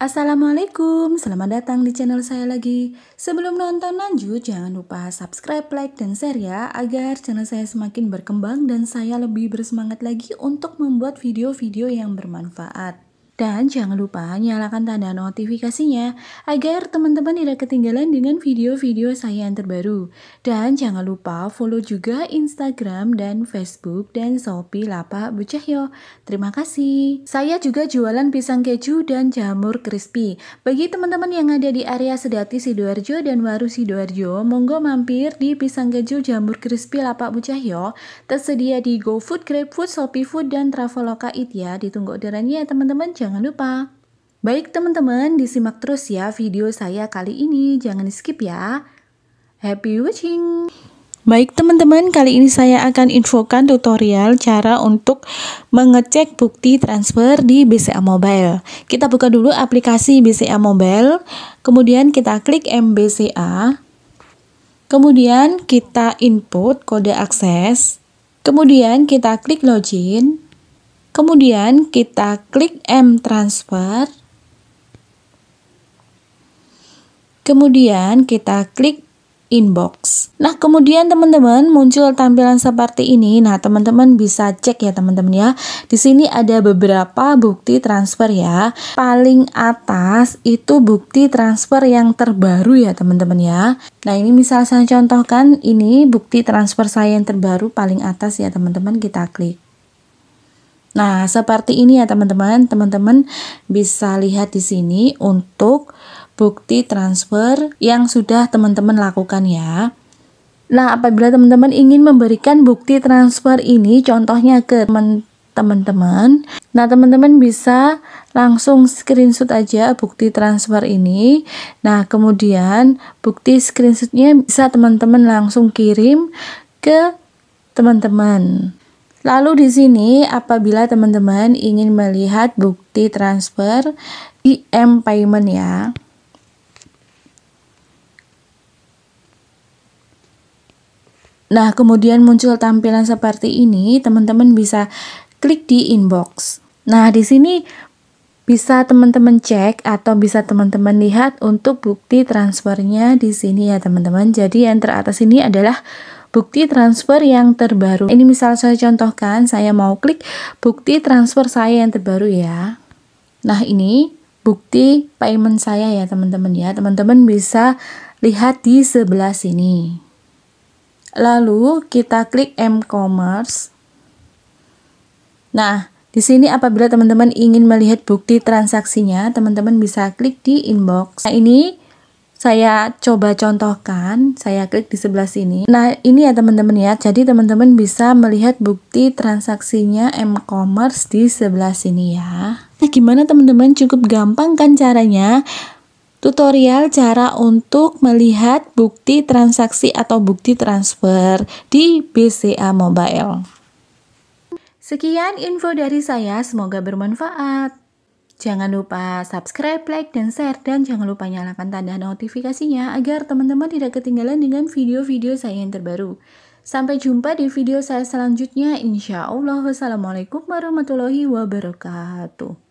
Assalamualaikum, selamat datang di channel saya lagi. Sebelum nonton lanjut, jangan lupa subscribe, like, dan share ya, agar channel saya semakin berkembang dan saya lebih bersemangat lagi untuk membuat video-video yang bermanfaat. Dan jangan lupa nyalakan tanda notifikasinya agar teman-teman tidak ketinggalan dengan video-video saya yang terbaru. Dan jangan lupa follow juga Instagram dan Facebook dan Shopee Lapak Bucahyo. Terima kasih. Saya juga jualan pisang keju dan jamur crispy. Bagi teman-teman yang ada di area Sedati Sidoarjo dan Waru Sidoarjo, monggo mampir di pisang keju jamur crispy Lapak Bucahyo. Tersedia di GoFood, GrabFood, Food dan Traveloka It ya. Ditunggu orderannya ya teman-teman. Jangan jangan lupa. Baik teman-teman, disimak terus ya video saya kali ini, jangan skip ya. Happy watching! Baik teman-teman, kali ini saya akan infokan tutorial cara untuk mengecek bukti transfer di BCA Mobile. Kita buka dulu aplikasi BCA Mobile, kemudian kita klik MBCA, kemudian kita input kode akses, kemudian kita klik login, Kemudian kita klik M transfer. Kemudian kita klik inbox. Nah, kemudian teman-teman muncul tampilan seperti ini. Nah, teman-teman bisa cek ya teman-teman ya. Di sini ada beberapa bukti transfer ya. Paling atas itu bukti transfer yang terbaru ya teman-teman ya. Nah, ini misal saya contohkan ini bukti transfer saya yang terbaru paling atas ya teman-teman kita klik. Nah, seperti ini ya teman-teman. Teman-teman bisa lihat di sini untuk bukti transfer yang sudah teman-teman lakukan ya. Nah, apabila teman-teman ingin memberikan bukti transfer ini contohnya ke teman-teman. Nah, teman-teman bisa langsung screenshot aja bukti transfer ini. Nah, kemudian bukti screenshotnya bisa teman-teman langsung kirim ke teman-teman. Lalu di sini apabila teman-teman ingin melihat bukti transfer di M payment ya. Nah, kemudian muncul tampilan seperti ini, teman-teman bisa klik di inbox. Nah, di sini bisa teman-teman cek atau bisa teman-teman lihat untuk bukti transfernya di sini ya, teman-teman. Jadi yang teratas ini adalah bukti transfer yang terbaru. Ini misal saya contohkan, saya mau klik bukti transfer saya yang terbaru ya. Nah, ini bukti payment saya ya, teman-teman ya. Teman-teman bisa lihat di sebelah sini. Lalu kita klik M-commerce. Nah, di sini apabila teman-teman ingin melihat bukti transaksinya, teman-teman bisa klik di inbox. Nah, ini saya coba contohkan, saya klik di sebelah sini. Nah, ini ya teman-teman ya. Jadi teman-teman bisa melihat bukti transaksinya e-commerce di sebelah sini ya. Nah, gimana teman-teman? Cukup gampang kan caranya? Tutorial cara untuk melihat bukti transaksi atau bukti transfer di BCA Mobile. Sekian info dari saya, semoga bermanfaat. Jangan lupa subscribe, like, dan share, dan jangan lupa nyalakan tanda notifikasinya agar teman-teman tidak ketinggalan dengan video-video saya yang terbaru. Sampai jumpa di video saya selanjutnya, insya Allah. Wassalamualaikum warahmatullahi wabarakatuh.